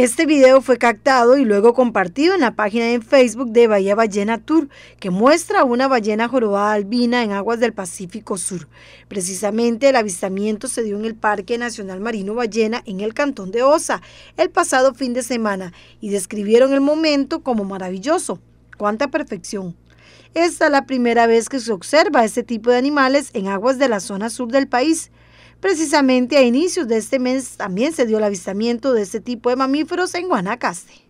Este video fue captado y luego compartido en la página de Facebook de Bahía Ballena Tour, que muestra una ballena jorobada albina en aguas del Pacífico Sur. Precisamente el avistamiento se dio en el Parque Nacional Marino Ballena en el Cantón de Osa el pasado fin de semana y describieron el momento como maravilloso. ¡Cuánta perfección! Esta es la primera vez que se observa este tipo de animales en aguas de la zona sur del país. Precisamente a inicios de este mes también se dio el avistamiento de este tipo de mamíferos en Guanacaste.